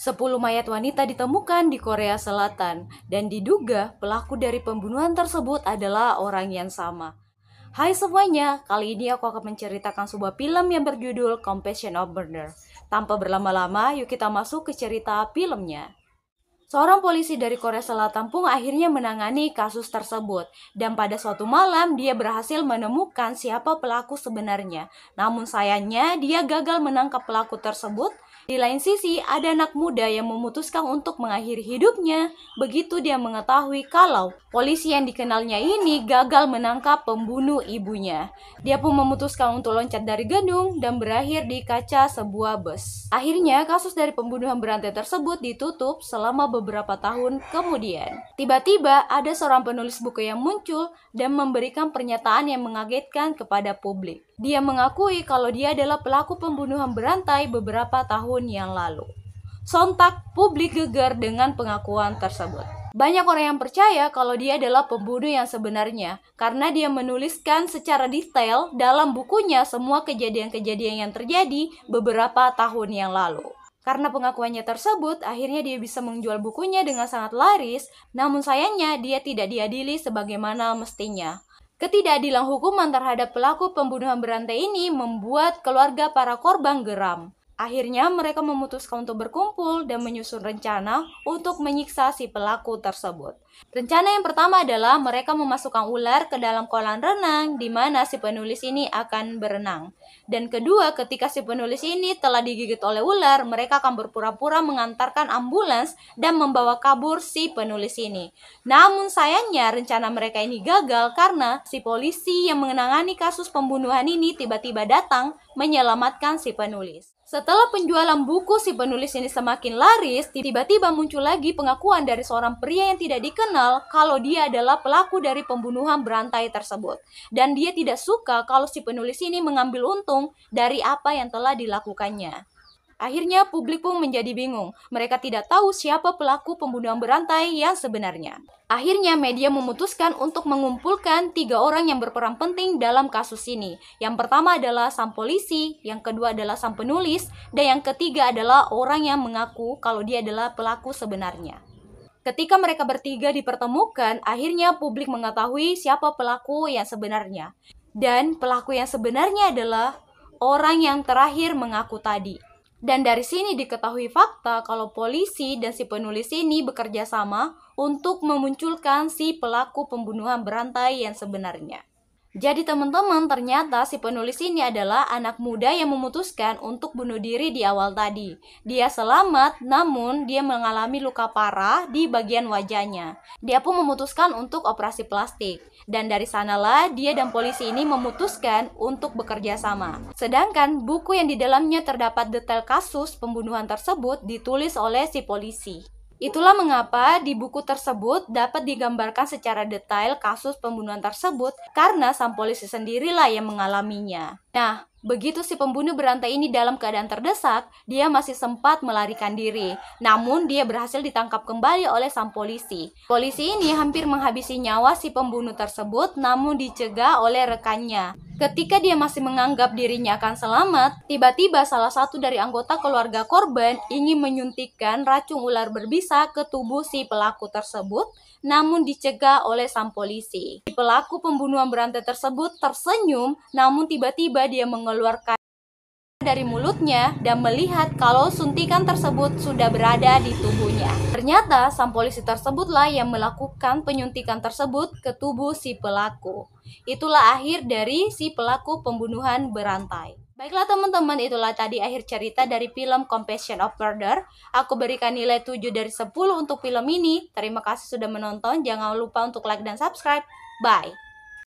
10 mayat wanita ditemukan di Korea Selatan dan diduga pelaku dari pembunuhan tersebut adalah orang yang sama. Hai semuanya, kali ini aku akan menceritakan sebuah film yang berjudul Compassion of Murder. Tanpa berlama-lama, yuk kita masuk ke cerita filmnya. Seorang polisi dari Korea Selatan pun akhirnya menangani kasus tersebut dan pada suatu malam dia berhasil menemukan siapa pelaku sebenarnya. Namun sayangnya dia gagal menangkap pelaku tersebut di lain sisi, ada anak muda yang memutuskan untuk mengakhiri hidupnya begitu dia mengetahui kalau polisi yang dikenalnya ini gagal menangkap pembunuh ibunya. Dia pun memutuskan untuk loncat dari gedung dan berakhir di kaca sebuah bus. Akhirnya, kasus dari pembunuhan berantai tersebut ditutup selama beberapa tahun kemudian. Tiba-tiba, ada seorang penulis buku yang muncul dan memberikan pernyataan yang mengagetkan kepada publik. Dia mengakui kalau dia adalah pelaku pembunuhan berantai beberapa tahun yang lalu. Sontak, publik gegar dengan pengakuan tersebut. Banyak orang yang percaya kalau dia adalah pembunuh yang sebenarnya karena dia menuliskan secara detail dalam bukunya semua kejadian-kejadian yang terjadi beberapa tahun yang lalu. Karena pengakuannya tersebut, akhirnya dia bisa menjual bukunya dengan sangat laris, namun sayangnya dia tidak diadili sebagaimana mestinya. Ketidakadilan hukuman terhadap pelaku pembunuhan berantai ini membuat keluarga para korban geram. Akhirnya mereka memutuskan untuk berkumpul dan menyusun rencana untuk menyiksa si pelaku tersebut. Rencana yang pertama adalah mereka memasukkan ular ke dalam kolam renang di mana si penulis ini akan berenang. Dan kedua, ketika si penulis ini telah digigit oleh ular, mereka akan berpura-pura mengantarkan ambulans dan membawa kabur si penulis ini. Namun sayangnya rencana mereka ini gagal karena si polisi yang menangani kasus pembunuhan ini tiba-tiba datang menyelamatkan si penulis. Setelah penjualan buku si penulis ini semakin laris, tiba-tiba muncul lagi pengakuan dari seorang pria yang tidak dikenal kalau dia adalah pelaku dari pembunuhan berantai tersebut. Dan dia tidak suka kalau si penulis ini mengambil untung dari apa yang telah dilakukannya. Akhirnya publik pun menjadi bingung. Mereka tidak tahu siapa pelaku pembunuhan berantai yang sebenarnya. Akhirnya media memutuskan untuk mengumpulkan tiga orang yang berperan penting dalam kasus ini. Yang pertama adalah sang polisi, yang kedua adalah sang penulis, dan yang ketiga adalah orang yang mengaku kalau dia adalah pelaku sebenarnya. Ketika mereka bertiga dipertemukan, akhirnya publik mengetahui siapa pelaku yang sebenarnya. Dan pelaku yang sebenarnya adalah orang yang terakhir mengaku tadi. Dan dari sini diketahui fakta kalau polisi dan si penulis ini bekerja sama untuk memunculkan si pelaku pembunuhan berantai yang sebenarnya. Jadi teman-teman, ternyata si penulis ini adalah anak muda yang memutuskan untuk bunuh diri di awal tadi. Dia selamat, namun dia mengalami luka parah di bagian wajahnya. Dia pun memutuskan untuk operasi plastik. Dan dari sanalah dia dan polisi ini memutuskan untuk bekerja sama. Sedangkan buku yang di dalamnya terdapat detail kasus pembunuhan tersebut ditulis oleh si polisi. Itulah mengapa di buku tersebut dapat digambarkan secara detail kasus pembunuhan tersebut karena sang polisi sendirilah yang mengalaminya. Nah, Begitu si pembunuh berantai ini dalam keadaan terdesak, dia masih sempat melarikan diri. Namun, dia berhasil ditangkap kembali oleh sang polisi. Polisi ini hampir menghabisi nyawa si pembunuh tersebut, namun dicegah oleh rekannya. Ketika dia masih menganggap dirinya akan selamat, tiba-tiba salah satu dari anggota keluarga korban ingin menyuntikkan racun ular berbisa ke tubuh si pelaku tersebut, namun dicegah oleh sang polisi. Si pelaku pembunuhan berantai tersebut tersenyum, namun tiba-tiba dia mengeluarkan mengeluarkan dari mulutnya dan melihat kalau suntikan tersebut sudah berada di tubuhnya. Ternyata sang polisi tersebutlah yang melakukan penyuntikan tersebut ke tubuh si pelaku. Itulah akhir dari si pelaku pembunuhan berantai. Baiklah teman-teman, itulah tadi akhir cerita dari film Compassion of Murder. Aku berikan nilai 7 dari 10 untuk film ini. Terima kasih sudah menonton. Jangan lupa untuk like dan subscribe. Bye.